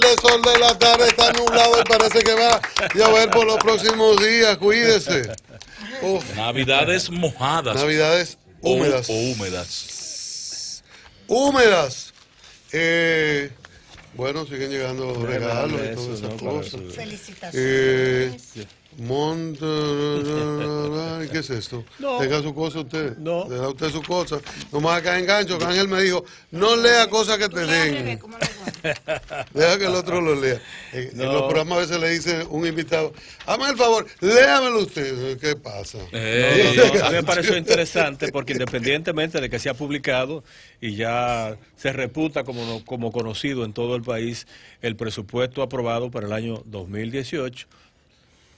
de sol de la tarde, está nublado y parece que va a llover por los próximos días, cuídese. Navidades mojadas. Navidades húmedas. húmedas. Húmedas. Eh, bueno, siguen llegando regalos y todas esas cosas. Felicitaciones. Eh, ¿qué es esto? No. Tenga su cosa usted. No. ¿Deja usted su cosa. Nomás acá engancho, que Ángel me dijo, no lea cosas que te den. Deja que el otro lo lea. En, los programas a veces le dice un invitado, hazme el favor, léamelo usted. ¿Qué pasa? Eh, a mí me pareció interesante porque independientemente de que sea publicado y ya se reputa como, como conocido en todo el país el presupuesto aprobado para el año 2018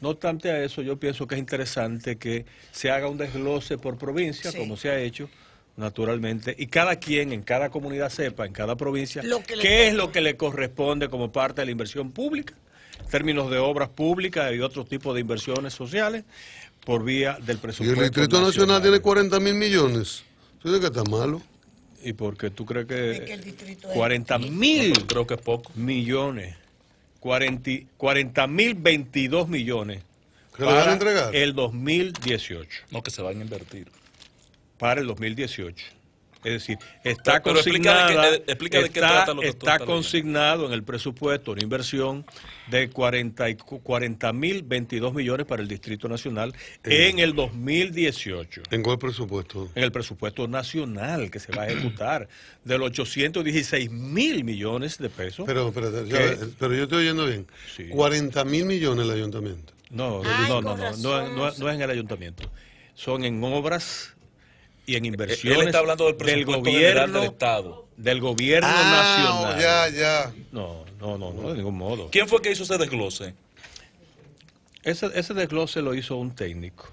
no obstante a eso, yo pienso que es interesante que se haga un desglose por provincia, como se ha hecho, naturalmente, y cada quien en cada comunidad sepa, en cada provincia, qué es lo que le corresponde como parte de la inversión pública, en términos de obras públicas y otros tipos de inversiones sociales, por vía del presupuesto. Y el Distrito Nacional, tiene 40 mil millones. ¿Tú dices que está malo? ¿Y por qué tú crees que, el distrito 40 mil creo que millones 40 40.022 40, millones para van entregar? el 2018. No, que se van a invertir. Para el 2018. Es decir, está consignado en el presupuesto una inversión de 40 mil millones para el Distrito Nacional en, el 2018. ¿En cuál presupuesto? En el presupuesto nacional que se va a ejecutar de los 816 mil millones de pesos. Pero, yo, estoy oyendo bien. Cuarenta mil millones el ayuntamiento. no, no, no, no, no es en el ayuntamiento. Son en obras y en eh, inversiones Él está hablando del, gobierno del Estado. Del gobierno ah, nacional. Ya, ya. No, no, no, de ningún modo. ¿Quién fue que hizo ese desglose? Ese, ese desglose lo hizo un técnico.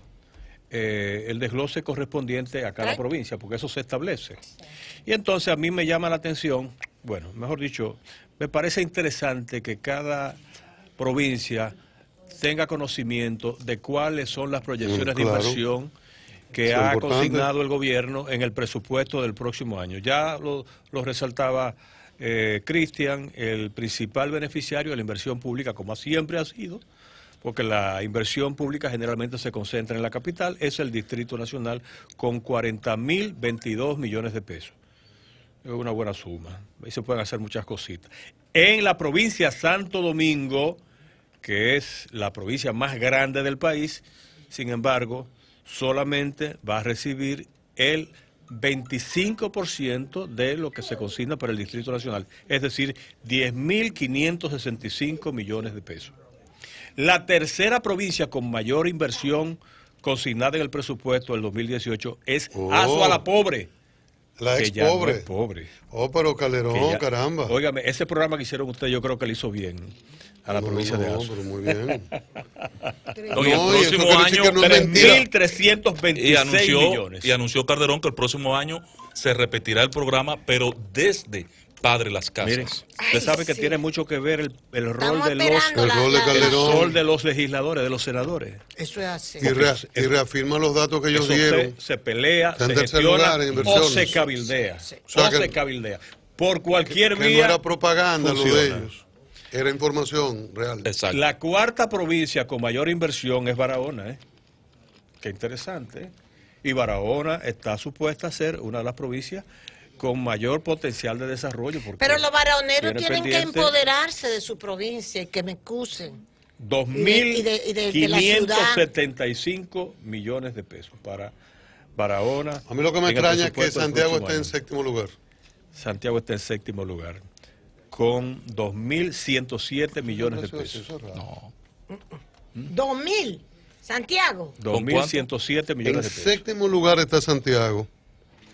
Eh, el desglose correspondiente a cada provincia, porque eso se establece. Y entonces a mí me llama la atención, bueno, mejor dicho, me parece interesante que cada provincia tenga conocimiento de cuáles son las proyecciones de inversión que ha consignado el gobierno en el presupuesto del próximo año. Ya lo, resaltaba eh, Cristian, el principal beneficiario de la inversión pública, como siempre ha sido, porque la inversión pública generalmente se concentra en la capital, es el Distrito Nacional con 40 mil 22 millones de pesos. Es una buena suma, ahí se pueden hacer muchas cositas. En la provincia Santo Domingo, que es la provincia más grande del país, sin embargo, solamente va a recibir el 25% de lo que se consigna para el Distrito Nacional, es decir, 10.565 millones de pesos. La tercera provincia con mayor inversión consignada en el presupuesto del 2018 es oh, la Pobre. La ex pobre. pobre. Oh, pero Calderón, caramba. Óigame, ese programa que hicieron ustedes yo creo que lo hizo bien a la provincia de Azo. muy bien. y el próximo año, 3.326 millones. Y anunció Calderón que el próximo año se repetirá el programa, pero desde Padre Las Casas. usted sabe que tiene mucho que ver el, rol de los rol de, rol de los legisladores, de los senadores. Eso es así. Y, reafirma los datos que ellos dieron. Se, pelea, se gestiona o se cabildea. O, se cabildea. Por cualquier que, vía. Que no era propaganda lo de ellos. Era información real. Exacto. La cuarta provincia con mayor inversión es Barahona. ¿eh? Qué interesante. Y Barahona está supuesta a ser una de las provincias con mayor potencial de desarrollo. Pero los barahoneros tienen que empoderarse de su provincia y que me excusen. 2.575 millones de pesos para Barahona. A mí lo que me extraña es que Santiago esté en séptimo lugar. Santiago está en séptimo lugar con 2.107 millones de pesos. No. ¿2.000? Mm. ¿Santiago? 2.107 millones de pesos. En séptimo lugar está Santiago.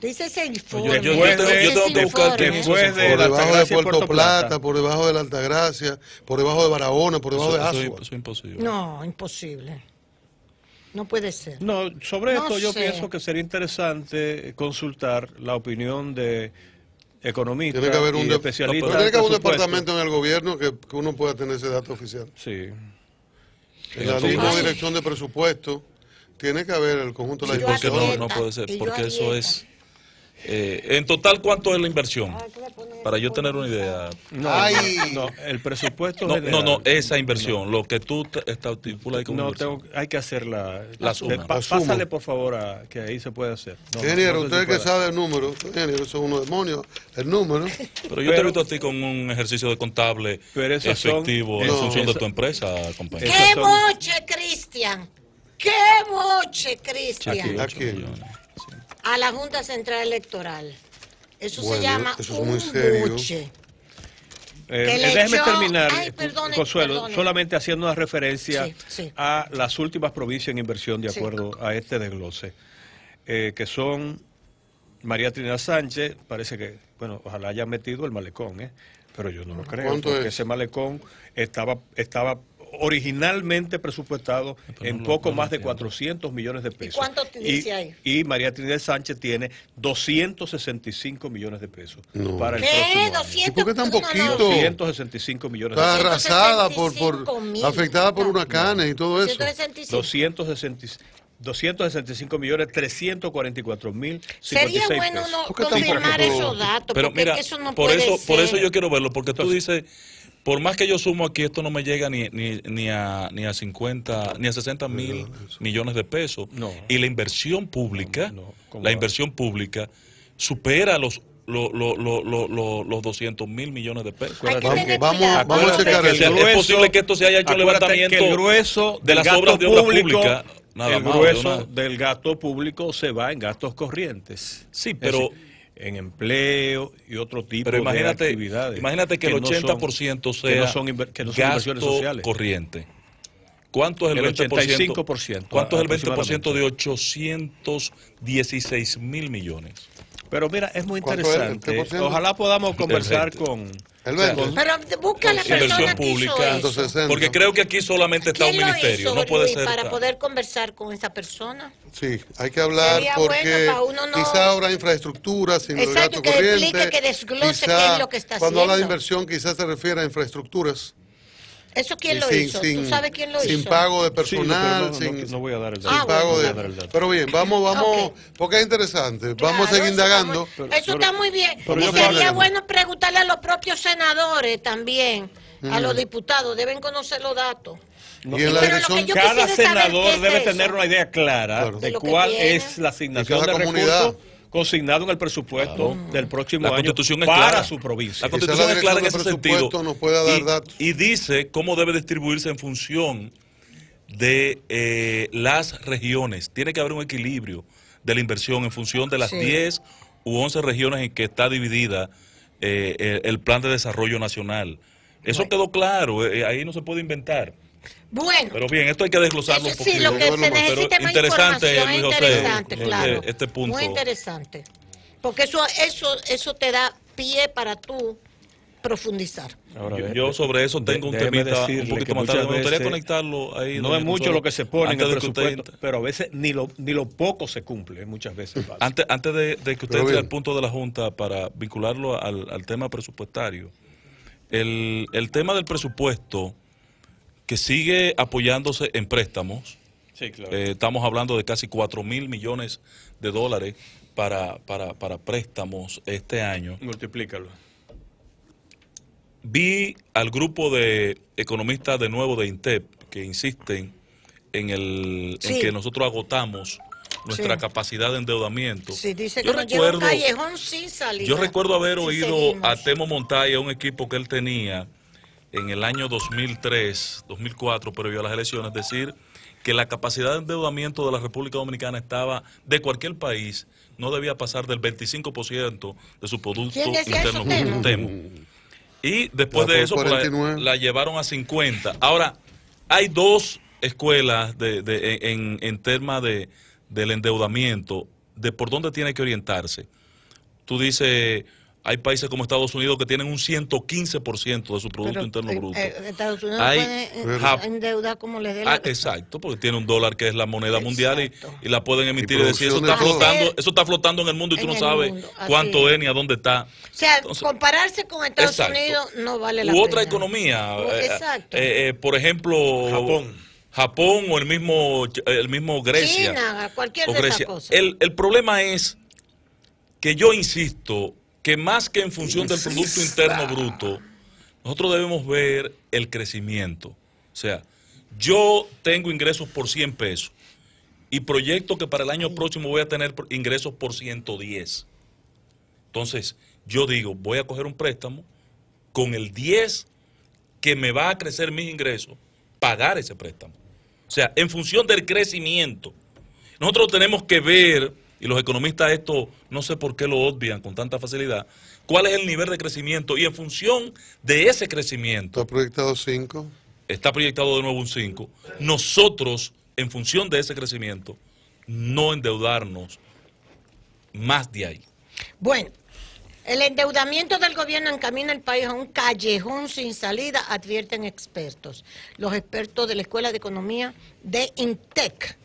ese informe. Yo, tengo, que buscar después de por debajo de Puerto, Plata, por debajo de la Altagracia, por debajo de Barahona, por debajo de Azua. Eso, es imposible. No, imposible. No puede ser. No, sobre esto yo pienso que sería interesante consultar la opinión de economista tiene que haber un Tiene que haber un departamento en el gobierno que, uno pueda tener ese dato oficial. Sí. En la misma dirección de presupuesto tiene que haber el conjunto de la porque no puede ser, porque eso es eh, en total, ¿cuánto es la inversión? Ah, Para yo tener una idea. No, el presupuesto. No, no, no, esa inversión, lo que tú estipulas No, tengo, hay que hacer la, la eh, pásale, por favor, a, que ahí se puede hacer. Ingeniero, usted que sabe el número, ingeniero, es unos demonios, el número. Pero yo te he visto a ti con un ejercicio de contable efectivo en función de tu empresa, compañero. ¡Qué moche, Cristian! ¡Qué moche, Cristian! a la Junta Central Electoral. Eso se llama eso es muy serio. buche. Eh, déjeme terminar, Consuelo, solamente haciendo una referencia a las últimas provincias en inversión de acuerdo a este desglose, eh, que son María Trinidad Sánchez, parece que, bueno, ojalá haya metido el malecón, ¿eh? pero yo no lo mm. creo, porque ese malecón estaba, estaba originalmente presupuestado en poco más de 400 millones de pesos. ¿Y cuánto tiene ahí? y María Trinidad Sánchez tiene 265 millones de pesos para el por qué tan poquito? 265 millones de Está arrasada, por, afectada por huracanes cana y todo eso. 265. millones 344 mil sería bueno no confirmar esos datos pero mira eso no por eso por eso yo quiero verlo porque tú dices por más que yo sumo aquí, esto no me llega ni, ni, ni, a, ni a 50, ni a 60 mil millones de pesos. Y la inversión pública, la inversión pública supera los los lo, los 200 mil millones de pesos. Vamos, vamos, vamos a checar el grueso, Es posible que esto se haya hecho levantamiento que el grueso de las obras de obra pública. el grueso del gasto público se va en gastos corrientes. Sí, pero en empleo y otro tipo de actividades. Imagínate que, el 80% sea que no son, que no son gasto sociales. corriente. ¿Cuánto es el, 85%. ¿Cuánto es el 20% de 816 mil millones? Pero mira, es muy interesante. Ojalá podamos conversar con, Pero busca la persona pública, Porque creo que aquí solamente está un ministerio. no puede ser. Para poder conversar con esa persona. Sí, hay que hablar porque quizá habrá infraestructura, Exacto, que explique, desglose qué es lo que está cuando haciendo. Cuando habla de inversión, quizás se refiere a infraestructuras ¿Eso quién lo hizo? ¿Tú sabes quién lo sin pago de personal. sin, pago de, Pero bien, vamos, vamos, porque es interesante. vamos a seguir indagando. Eso, está muy bien. Y sería bueno preguntarle a los propios senadores también, a los mm. diputados, deben conocer los datos. y en la dirección, cada senador debe tener una idea clara de, cuál es la asignación de, de recursos consignado en el presupuesto del próximo la año para su provincia. La Constitución es clara en ese sentido. y, dice cómo debe distribuirse en función de eh, las regiones. Tiene que haber un equilibrio de la inversión en función de las 10 u 11 regiones en que está dividida eh, el, plan de desarrollo nacional. Eso quedó claro, eh, ahí no se puede inventar. Bueno. Pero bien, esto hay que desglosarlo un interesante, eh, claro. Eh, este, punto. Muy interesante. Porque eso, eso, eso te da pie para tú profundizar. yo, sobre eso tengo un temita un poquito más tarde. Me gustaría conectarlo ahí. No es mucho lo que se pone en el pero a veces ni lo, ni lo poco se cumple, muchas veces. Antes, antes de, que usted sea el punto de la Junta para vincularlo al, al tema presupuestario, el, el tema del presupuesto que sigue apoyándose en préstamos. Sí, claro. Eh, estamos hablando de casi 4 mil millones de dólares para, préstamos este año. Multiplícalo. Vi al grupo de economistas de nuevo de INTEP que insisten en, el, que nosotros agotamos nuestra capacidad de endeudamiento. Sí, dice yo recuerdo, Yo recuerdo haber oído a Temo Montaya, un equipo que él tenía, en el año 2003, 2004, previo a las elecciones, decir que la capacidad de endeudamiento de la República Dominicana estaba, de cualquier país, no debía pasar del 25% de su Producto Interno Bruto. Y después de eso pues, la, llevaron a 50. Ahora, hay dos escuelas de, en, en tema de, del endeudamiento, de por dónde tiene que orientarse. Tú dices, hay países como Estados Unidos que tienen un 115% de su Producto Interno eh, Bruto. Eh, Estados Unidos Hay, puede como les dé la ah, Exacto, porque tiene un dólar que es la moneda mundial y, la pueden emitir y, decir, eso está, flotando, eso está flotando en el mundo y tú no sabes cuánto es. ni a dónde está. O sea, compararse con Estados Unidos no vale la pena. U otra economía. Eh, exacto. por ejemplo, Japón. Japón o el mismo, el mismo Grecia. cualquier De esas cosas. El, el problema es que yo insisto que más que en función del Producto Interno Bruto, nosotros debemos ver el crecimiento. O sea, yo tengo ingresos por 100 pesos y proyecto que para el año próximo voy a tener ingresos por 110. Entonces, yo digo, voy a coger un préstamo con el 10 que me va a crecer mis ingresos, pagar ese préstamo. O sea, en función del crecimiento. Nosotros tenemos que ver y los economistas esto no sé por qué lo odian con tanta facilidad, cuál es el nivel de crecimiento y en función de ese crecimiento... ¿Está proyectado 5? Está proyectado de nuevo un 5. Nosotros, en función de ese crecimiento, no endeudarnos más de ahí. Bueno, el endeudamiento del gobierno encamina el país a un callejón sin salida, advierten expertos. Los expertos de la Escuela de Economía de INTEC.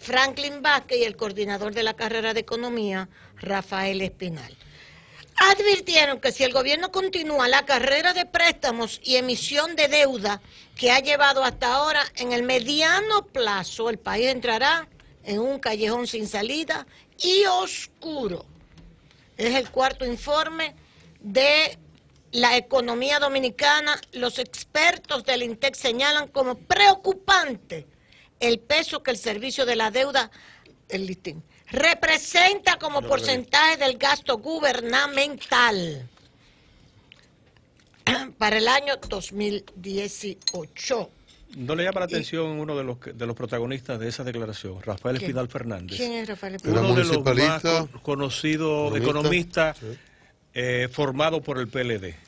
Franklin Vázquez y el coordinador de la carrera de Economía, Rafael Espinal. Advirtieron que si el gobierno continúa la carrera de préstamos y emisión de deuda que ha llevado hasta ahora, en el mediano plazo el país entrará en un callejón sin salida y oscuro. Es el cuarto informe de la economía dominicana. Los expertos del INTEC señalan como preocupante el peso que el servicio de la deuda, el representa como porcentaje del gasto gubernamental para el año 2018. No le llama la atención uno de los de los protagonistas de esa declaración, Rafael Espinal Fernández. ¿Quién es Rafael Espinal? Uno de los más conocidos economistas economista, eh, formado por el PLD.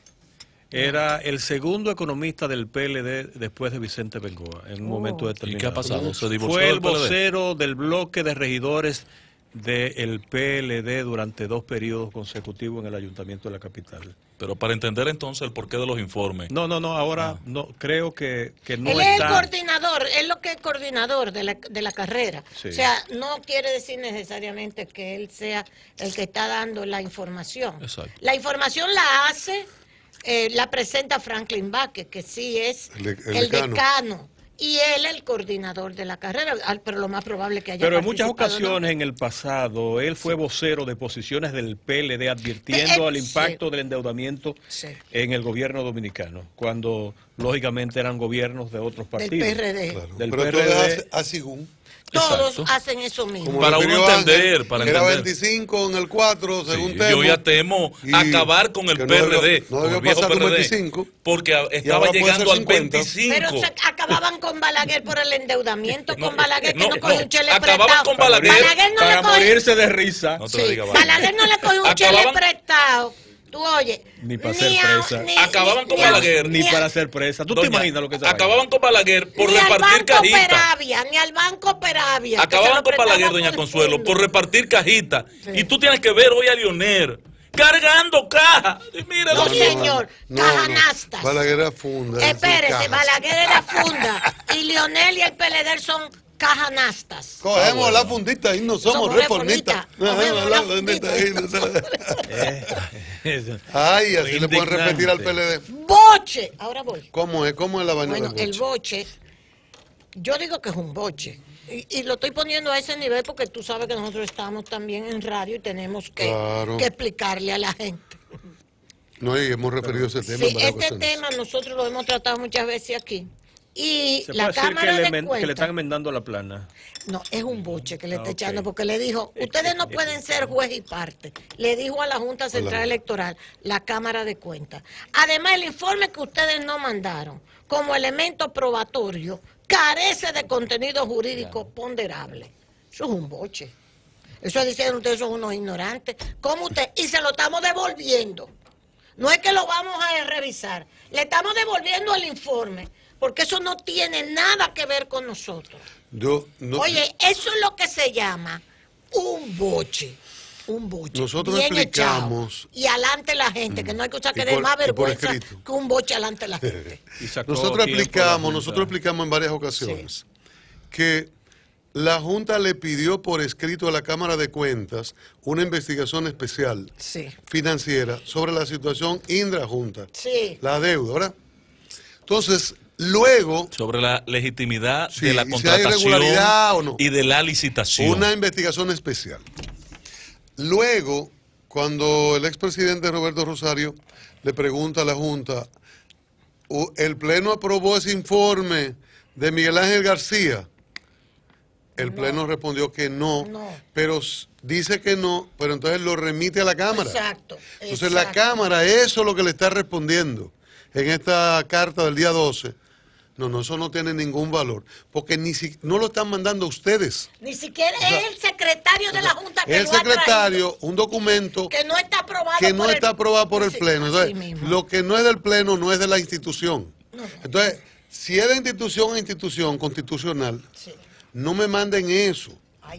Era el segundo economista del PLD después de Vicente Bengoa, en un oh. momento determinado. ¿Y qué ha pasado? ¿Se Fue el vocero del bloque de regidores del PLD durante dos periodos consecutivos en el Ayuntamiento de la Capital. Pero para entender entonces el porqué de los informes. No, no, no, ahora ah. no creo que, que no Él es el coordinador, es lo que es coordinador de la, carrera. O sea, no quiere decir necesariamente que él sea el que está dando la información. La información la hace eh, la presenta Franklin Vázquez, que sí es el, decano. Y él el coordinador de la carrera, pero lo más probable que haya Pero en muchas ocasiones en el pasado, él fue vocero de posiciones del PLD advirtiendo al impacto del endeudamiento en el gobierno dominicano, cuando lógicamente eran gobiernos de otros partidos. Del PRD. Del PRD, todos hacen eso mismo. para uno entender, para entender. Era 25 en el 4, según sí, Yo ya temo acabar con el PRD. No debió pasar 25. Porque estaba llegando al 25. Pero acababan con Balaguer por el endeudamiento, con Balaguer eh, que no, cogió eh, un chele prestado. con Balaguer, para morirse de risa. No Balaguer. no le cogió un chele prestado Tú oye. Ni para ser presa. Acababan con Balaguer. Ni, para ser presa. ¿Tú te imaginas lo que se Acababan con Balaguer por repartir cajitas. Peravia, ni al Banco Peravia. Acababan con Balaguer, Doña Consuelo, por repartir cajitas. Y tú tienes que ver hoy a Lionel cargando caja. no, señor, caja cajanastas. Balaguer era funda. Espérese, Balaguer era funda. Y Lionel y el PLD son cajanastas. Cogemos ah, la fundita y no somos, reformistas. Ay, así le pueden repetir al PLD. Boche. Ahora voy. ¿Cómo es? ¿Cómo es la vaina? Bueno, el boche, yo digo que es un boche. Y, lo estoy poniendo a ese nivel porque tú sabes que nosotros estamos también en radio y tenemos que, explicarle a la gente. No, y hemos referido ese tema. Sí, este tema nosotros lo hemos tratado muchas veces aquí. Y la Cámara que, de le, que le están enmendando la plana. No, es un boche que le está ah, echando porque le dijo, ustedes no pueden ser juez y parte. Le dijo a la Junta Central Electoral, la Cámara de Cuentas. Además, el informe que ustedes no mandaron como elemento probatorio carece de contenido jurídico ponderable. Eso es un boche. Eso dicen ustedes son unos ignorantes. ¿Cómo usted? Y se lo estamos devolviendo. No es que lo vamos a revisar. Le estamos devolviendo el informe porque eso no tiene nada que ver con nosotros. Oye, eso es lo que se llama un boche. Un boche. Nosotros explicamos. y adelante la gente, que no hay mm. cosa que dé más vergüenza que un boche adelante la gente. nosotros explicamos, nosotros explicamos en varias ocasiones que la Junta le pidió por escrito a la Cámara de Cuentas una investigación especial financiera sobre la situación Indra Junta, sí. la deuda, ¿verdad? Entonces, Luego. Sobre la legitimidad de la contratación y de la licitación. Una investigación especial. Luego, cuando el expresidente Roberto Rosario le pregunta a la Junta, el Pleno aprobó ese informe de Miguel Ángel García. El Pleno respondió que no, pero dice que no, pero entonces lo remite a la Cámara. Exacto. Entonces la Cámara, eso es lo que le está respondiendo en esta carta del día 12 no, no, eso no tiene ningún valor, porque ni si, no lo están mandando ustedes. Ni siquiera es el secretario de la Junta que El secretario, un documento que no está aprobado, que no por, está el, aprobado por el Pleno. lo que no es del Pleno no es de la institución. Entonces, si es de institución a institución constitucional, no me manden eso,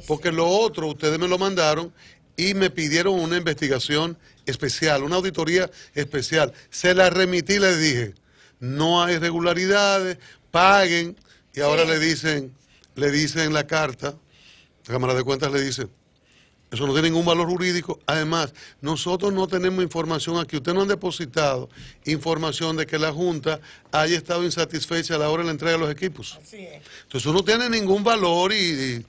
porque lo otro ustedes me lo mandaron y me pidieron una investigación especial, una auditoría especial. Se la remití y les dije, no hay regularidades, paguen. Y ahora le dicen, le dicen la carta, la Cámara de Cuentas le dice, eso no tiene ningún valor jurídico. Además, nosotros no tenemos información aquí. usted no han depositado información de que la Junta haya estado insatisfecha a la hora de la entrega de los equipos. Así Entonces, eso no tiene ningún valor y,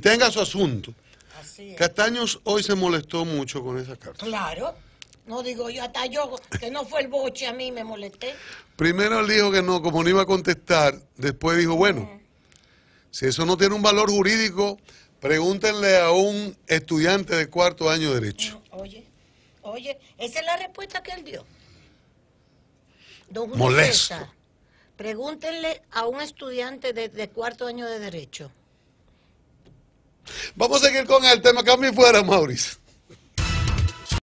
tenga su asunto. Así es. Castaños hoy se molestó mucho con esa carta. Claro. No digo yo, hasta yo, que no fue el boche, a mí me molesté. Primero él dijo que no, como no iba a contestar, después dijo, bueno, si eso no tiene un valor jurídico, pregúntenle a un estudiante de cuarto año de derecho. Mm, oye, oye, esa es la respuesta que él dio. ¿Molesta? pregúntenle a un estudiante de, cuarto año de derecho. Vamos a seguir con el tema. Cambio fuera, Mauricio.